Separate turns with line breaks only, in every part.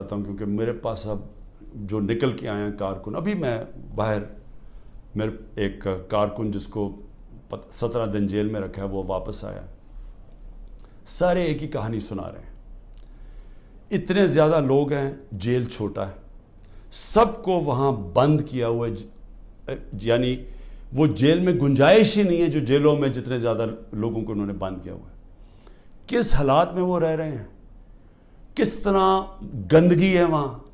चाहता हूँ क्योंकि मेरे पास अब जो निकल के आए हैं कारकुन अभी मैं बाहर मेरे एक कारकुन जिसको सत्रह दिन जेल में रखा है वो वापस आया सारे एक ही कहानी सुना रहे हैं इतने ज़्यादा लोग हैं जेल छोटा है सबको वहाँ बंद किया हुआ यानी वो जेल में गुंजाइश ही नहीं है जो जेलों में जितने ज़्यादा लोगों को उन्होंने बंद किया हुआ है किस हालात में वो रह रहे हैं किस तरह गंदगी है वहाँ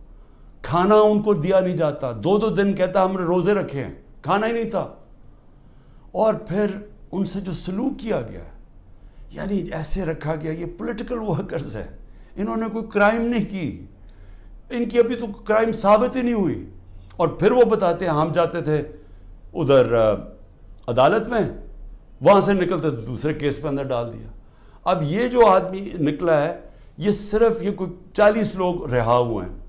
खाना उनको दिया नहीं जाता दो दो दिन कहता हमने रोज़े रखे हैं खाना ही नहीं था और फिर उनसे जो सलूक किया गया यानी ऐसे रखा गया ये पॉलिटिकल वर्कर्स हैं इन्होंने कोई क्राइम नहीं की इनकी अभी तो क्राइम साबित ही नहीं हुई और फिर वो बताते हैं हम जाते थे उधर अदालत में वहाँ से निकलते थे दूसरे केस पे अंदर डाल दिया अब ये जो आदमी निकला है ये सिर्फ ये कोई चालीस लोग रिहा हुए हैं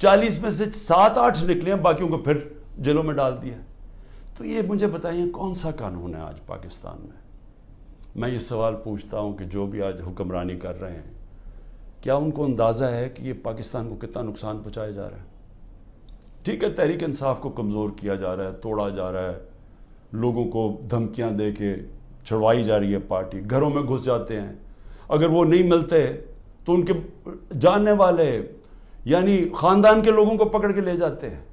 चालीस में से सात आठ निकले हैं बाकियों को फिर जेलों में डाल दिया तो ये मुझे बताइए कौन सा कानून है आज पाकिस्तान में मैं ये सवाल पूछता हूँ कि जो भी आज हुक्मरानी कर रहे हैं क्या उनको अंदाज़ा है कि ये पाकिस्तान को कितना नुकसान पहुँचाया जा रहा है ठीक है तहरीक इंसाफ को कमज़ोर किया जा रहा है तोड़ा जा रहा है लोगों को धमकियाँ दे के छुड़वाई जा रही है पार्टी घरों में घुस जाते हैं अगर वो नहीं मिलते तो उनके जानने वाले यानी ख़ानदान के लोगों को पकड़ के ले जाते हैं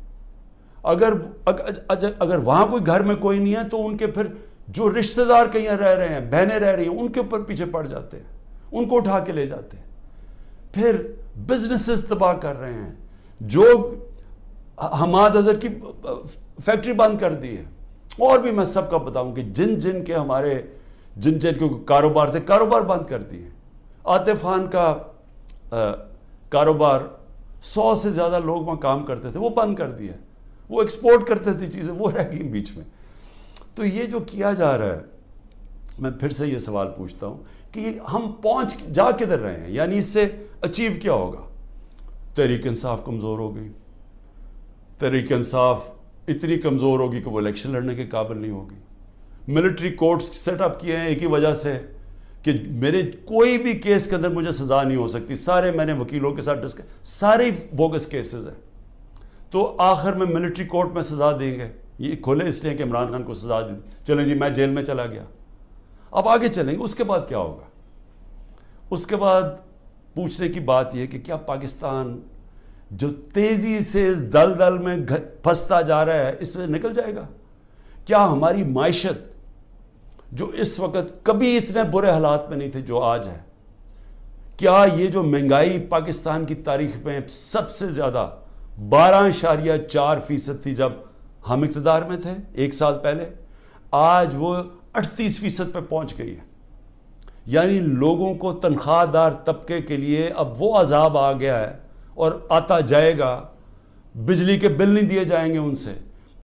अगर अगर, अगर वहाँ कोई घर में कोई नहीं है तो उनके फिर जो रिश्तेदार कहीं रह रहे हैं बहनें रह रही हैं उनके ऊपर पीछे पड़ जाते हैं उनको उठा के ले जाते हैं फिर बिजनेसेस तबाह कर रहे हैं जो हमाद अजहर की फैक्ट्री बंद कर दी है और भी मैं सबका बताऊं कि जिन जिन के हमारे जिन जिन के कारोबार थे कारोबार बंद कर दिए आतिफ खान का कारोबार सौ से ज़्यादा लोग वहाँ काम करते थे वो बंद कर दिया वो एक्सपोर्ट करते थे चीज़ें वो रह गई बीच में तो ये जो किया जा रहा है मैं फिर से ये सवाल पूछता हूँ कि हम पहुँच जा किधर रहे हैं यानी इससे अचीव क्या होगा तहरीक इंसाफ कमज़ोर हो गई तहरीक इंसाफ इतनी कमज़ोर होगी कि वो इलेक्शन लड़ने के काबिल नहीं होगी मिलिट्री कोर्ट्स सेटअप किए हैं एक ही वजह से कि मेरे कोई भी केस के अंदर मुझे सज़ा नहीं हो सकती सारे मैंने वकीलों के साथ डिस्कस सारे बोगस केसेस हैं तो आखिर में मिलिट्री कोर्ट में सज़ा देंगे ये खोले इसलिए कि इमरान खान को सज़ा दी चलें जी मैं जेल में चला गया अब आगे चलेंगे उसके बाद क्या होगा उसके बाद पूछने की बात यह कि क्या पाकिस्तान जो तेज़ी से इस दल दल में फंसता जा रहा है इसमें निकल जाएगा क्या हमारी मैशत जो इस वक्त कभी इतने बुरे हालात में नहीं थे जो आज है क्या ये जो महंगाई पाकिस्तान की तारीख में सबसे ज़्यादा बारह इशारिया चार फीसद थी जब हम इकतदार में थे एक साल पहले आज वो अड़तीस फीसद पर पहुंच गई है यानी लोगों को तनख्वाहदार तबके के लिए अब वो अजाब आ गया है और आता जाएगा बिजली के बिल नहीं दिए जाएंगे उनसे